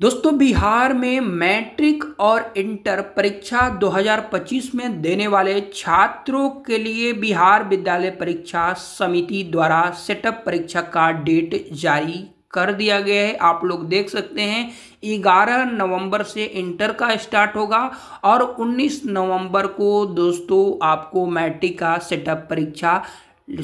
दोस्तों बिहार में मैट्रिक और इंटर परीक्षा 2025 में देने वाले छात्रों के लिए बिहार विद्यालय परीक्षा समिति द्वारा सेटअप परीक्षा का डेट जारी कर दिया गया है आप लोग देख सकते हैं 11 नवंबर से इंटर का स्टार्ट होगा और 19 नवंबर को दोस्तों आपको मैट्रिक का सेटअप परीक्षा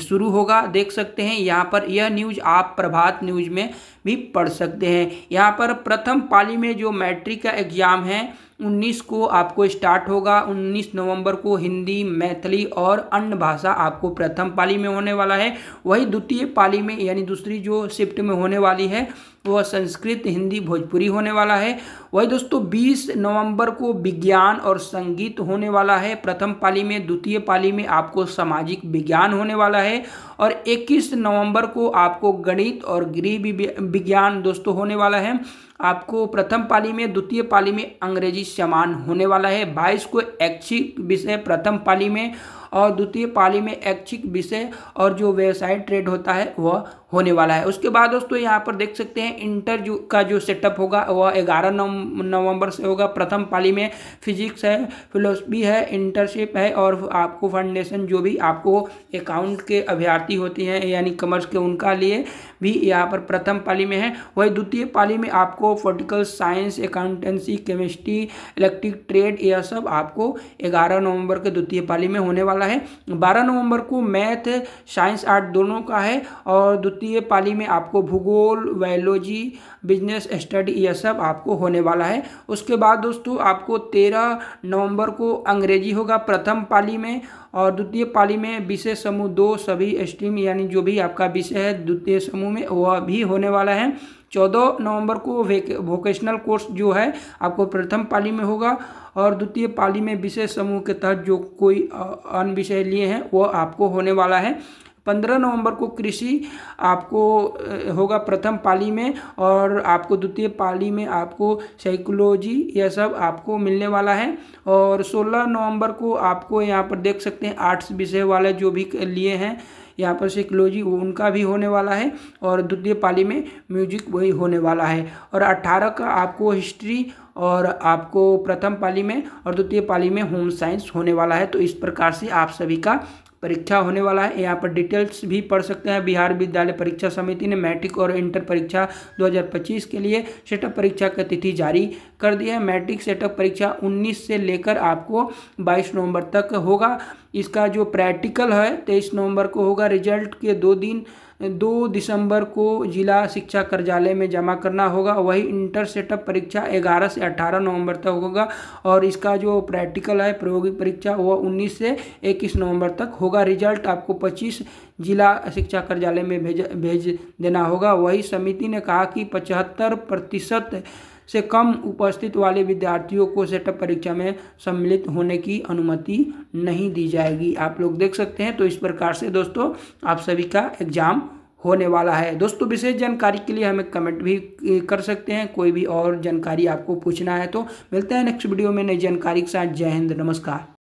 शुरू होगा देख सकते हैं यहाँ पर यह न्यूज़ आप प्रभात न्यूज़ में भी पढ़ सकते हैं यहाँ पर प्रथम पाली में जो मैट्रिक का एग्ज़ाम है 19 को आपको स्टार्ट होगा 19 नवंबर को हिंदी मैथिली और अन्य भाषा आपको प्रथम पाली में होने वाला है वही द्वितीय पाली में यानी दूसरी जो शिफ्ट में होने वाली है वह संस्कृत हिंदी भोजपुरी होने वाला है वही दोस्तों 20 नवंबर को विज्ञान और संगीत होने वाला है प्रथम पाली में द्वितीय पाली में आपको सामाजिक विज्ञान होने वाला है और 21 नवंबर को आपको गणित और गृह विज्ञान दोस्तों होने वाला है आपको प्रथम पाली में द्वितीय पाली में अंग्रेजी समान होने वाला है 22 को ऐच्छिक विषय प्रथम पाली में और द्वितीय पाली में ऐच्छिक विषय और जो व्यवसाय ट्रेड होता है वह होने वाला है उसके बाद दोस्तों यहाँ पर देख सकते हैं इंटर जो का जो सेटअप होगा वह ग्यारह नवंबर से होगा प्रथम पाली में फिजिक्स है फिलोसफी है इंटरशिप है और आपको फाउंडेशन जो भी आपको अकाउंट के अभ्यर्थी होते हैं यानी कमर्स के उनका लिए भी यहाँ पर प्रथम पाली में है वही द्वितीय पाली में आपको political science accountancy chemistry electric trade यह सब आपको ग्यारह नवंबर के द्वितीय पाली में होने वाला वाला है बारह नवंबर को मैथ साइंस आर्ट दोनों का है और द्वितीय पाली में आपको भूगोल वायोलॉजी बिजनेस स्टडी यह सब आपको होने वाला है उसके बाद दोस्तों आपको तेरह नवंबर को अंग्रेजी होगा प्रथम पाली में और द्वितीय पाली में विषय समूह दो सभी स्ट्रीम यानी जो भी आपका विषय है द्वितीय समूह में वह भी होने वाला है चौदह नवंबर को वोकेशनल कोर्स जो है आपको प्रथम पाली में होगा और द्वितीय पाली में विषय समूह के तहत जो कोई अन्य विषय लिए हैं वो आपको होने वाला है पंद्रह नवंबर को कृषि आपको होगा प्रथम पाली में और आपको द्वितीय पाली में आपको साइकोलॉजी यह सब आपको मिलने वाला है और सोलह नवंबर को आपको यहाँ पर देख सकते हैं आर्ट्स विषय वाले जो भी लिए हैं यहाँ पर साइकोलॉजी उनका भी होने वाला है और द्वितीय पाली में म्यूजिक वही होने वाला है और अट्ठारह का आपको हिस्ट्री और आपको प्रथम पाली में और द्वितीय पाली में होम साइंस होने वाला है तो इस प्रकार से आप सभी का परीक्षा होने वाला है यहाँ पर डिटेल्स भी पढ़ सकते हैं बिहार विद्यालय परीक्षा समिति ने मैट्रिक और इंटर परीक्षा 2025 के लिए सेटअप परीक्षा का तिथि जारी कर दी है मैट्रिक सेटअप परीक्षा 19 से लेकर आपको 22 नवंबर तक होगा इसका जो प्रैक्टिकल है तेईस नवंबर को होगा रिजल्ट के दो दिन दो दिसंबर को जिला शिक्षा कार्यालय में जमा करना होगा वही इंटर सेटअप परीक्षा ग्यारह से अठारह नवंबर तक होगा और इसका जो प्रैक्टिकल है प्रायोगिक परीक्षा वह उन्नीस से इक्कीस नवंबर तक होगा रिजल्ट आपको पच्चीस जिला शिक्षा कार्यालय में भेज भेज देना होगा वही समिति ने कहा कि पचहत्तर प्रतिशत से कम उपस्थित वाले विद्यार्थियों को सेटअप परीक्षा में सम्मिलित होने की अनुमति नहीं दी जाएगी आप लोग देख सकते हैं तो इस प्रकार से दोस्तों आप सभी का एग्जाम होने वाला है दोस्तों विशेष जानकारी के लिए हमें कमेंट भी कर सकते हैं कोई भी और जानकारी आपको पूछना है तो मिलते हैं नेक्स्ट वीडियो में नई जानकारी के साथ जय हिंद नमस्कार